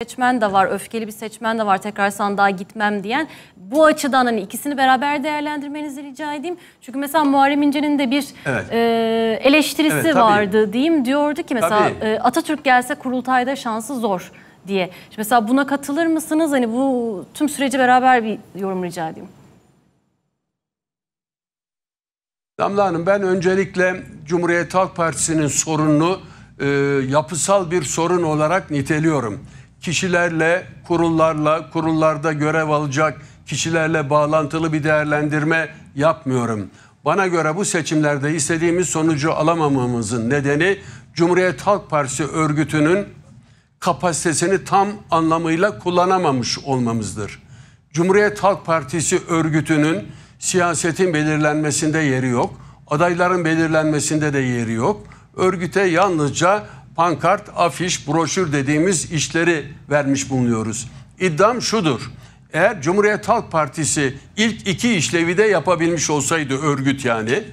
seçmen de var, öfkeli bir seçmen de var tekrar sandığa gitmem diyen. Bu açıdan hani ikisini beraber değerlendirmenizi rica edeyim. Çünkü mesela Muharrem İnce'nin de bir evet. e, eleştirisi evet, vardı diyeyim. Diyordu ki mesela e, Atatürk gelse kurultayda şansı zor diye. Şimdi mesela buna katılır mısınız? Hani bu tüm süreci beraber bir yorum rica edeyim. Damla Hanım ben öncelikle Cumhuriyet Halk Partisi'nin sorununu e, yapısal bir sorun olarak niteliyorum kişilerle, kurullarla, kurullarda görev alacak kişilerle bağlantılı bir değerlendirme yapmıyorum. Bana göre bu seçimlerde istediğimiz sonucu alamamamızın nedeni Cumhuriyet Halk Partisi örgütünün kapasitesini tam anlamıyla kullanamamış olmamızdır. Cumhuriyet Halk Partisi örgütünün siyasetin belirlenmesinde yeri yok. Adayların belirlenmesinde de yeri yok. Örgüte yalnızca pankart, afiş, broşür dediğimiz işleri vermiş bulunuyoruz. İddiam şudur. Eğer Cumhuriyet Halk Partisi ilk iki işlevi de yapabilmiş olsaydı örgüt yani.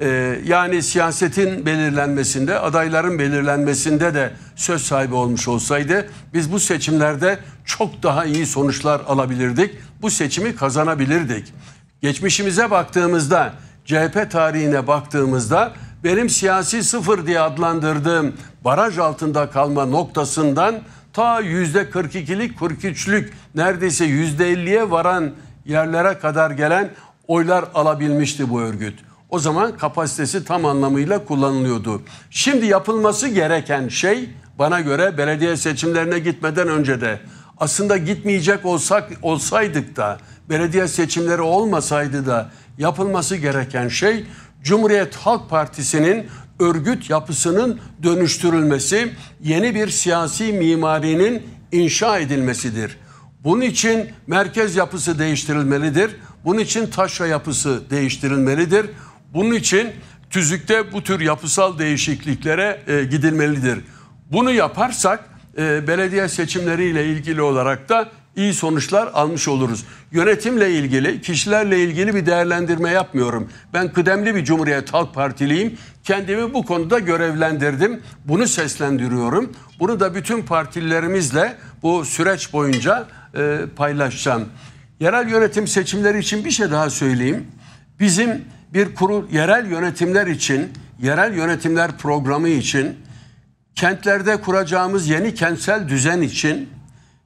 E, yani siyasetin belirlenmesinde, adayların belirlenmesinde de söz sahibi olmuş olsaydı biz bu seçimlerde çok daha iyi sonuçlar alabilirdik. Bu seçimi kazanabilirdik. Geçmişimize baktığımızda, CHP tarihine baktığımızda benim siyasi sıfır diye adlandırdığım baraj altında kalma noktasından ta yüzde 42'lik 43'lük neredeyse yüzde 50'ye varan yerlere kadar gelen oylar alabilmişti bu örgüt. O zaman kapasitesi tam anlamıyla kullanılıyordu. Şimdi yapılması gereken şey bana göre belediye seçimlerine gitmeden önce de aslında gitmeyecek olsak olsaydık da belediye seçimleri olmasaydı da yapılması gereken şey Cumhuriyet Halk Partisi'nin örgüt yapısının dönüştürülmesi, yeni bir siyasi mimarinin inşa edilmesidir. Bunun için merkez yapısı değiştirilmelidir. Bunun için taşra yapısı değiştirilmelidir. Bunun için tüzükte bu tür yapısal değişikliklere e, gidilmelidir. Bunu yaparsak e, belediye seçimleriyle ilgili olarak da iyi sonuçlar almış oluruz. Yönetimle ilgili, kişilerle ilgili bir değerlendirme yapmıyorum. Ben kıdemli bir Cumhuriyet Halk Partiliyim. Kendimi bu konuda görevlendirdim. Bunu seslendiriyorum. Bunu da bütün partilerimizle bu süreç boyunca e, paylaşacağım. Yerel yönetim seçimleri için bir şey daha söyleyeyim. Bizim bir kurul yerel yönetimler için, yerel yönetimler programı için kentlerde kuracağımız yeni kentsel düzen için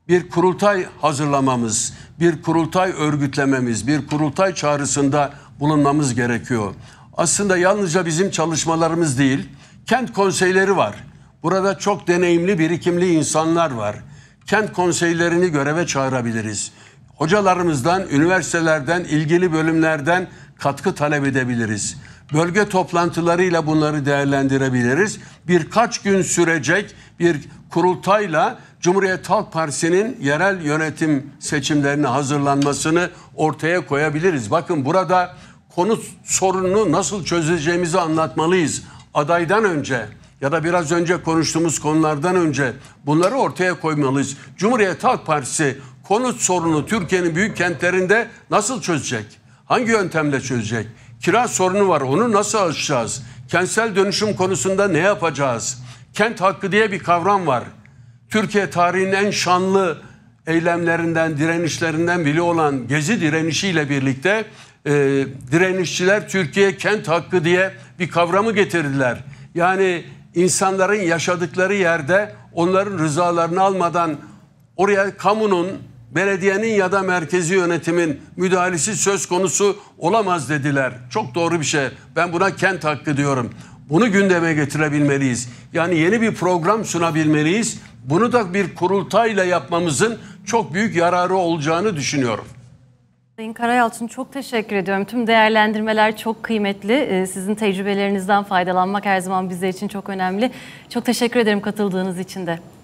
bir kurultay hazırlamamız, bir kurultay örgütlememiz, bir kurultay çağrısında bulunmamız gerekiyor. Aslında yalnızca bizim çalışmalarımız değil, kent konseyleri var. Burada çok deneyimli, birikimli insanlar var. Kent konseylerini göreve çağırabiliriz. Hocalarımızdan, üniversitelerden, ilgili bölümlerden katkı talep edebiliriz. Bölge toplantılarıyla bunları değerlendirebiliriz. Birkaç gün sürecek bir kurultayla Cumhuriyet Halk Partisi'nin yerel yönetim seçimlerine hazırlanmasını ortaya koyabiliriz. Bakın burada konut sorununu nasıl çözeceğimizi anlatmalıyız. Adaydan önce ya da biraz önce konuştuğumuz konulardan önce bunları ortaya koymalıyız. Cumhuriyet Halk Partisi konut sorunu Türkiye'nin büyük kentlerinde nasıl çözecek? Hangi yöntemle çözecek? Kira sorunu var onu nasıl aşacağız? Kentsel dönüşüm konusunda ne yapacağız? Kent hakkı diye bir kavram var. Türkiye tarihinin en şanlı eylemlerinden, direnişlerinden biri olan Gezi direnişiyle birlikte e, direnişçiler Türkiye kent hakkı diye bir kavramı getirdiler. Yani insanların yaşadıkları yerde onların rızalarını almadan oraya kamunun, belediyenin ya da merkezi yönetimin müdahalesi söz konusu olamaz dediler. Çok doğru bir şey. Ben buna kent hakkı diyorum. Bunu gündeme getirebilmeliyiz. Yani yeni bir program sunabilmeliyiz bunu da bir kurultayla yapmamızın çok büyük yararı olacağını düşünüyorum. Sayın Karayalçın çok teşekkür ediyorum. Tüm değerlendirmeler çok kıymetli. Ee, sizin tecrübelerinizden faydalanmak her zaman bizler için çok önemli. Çok teşekkür ederim katıldığınız için de.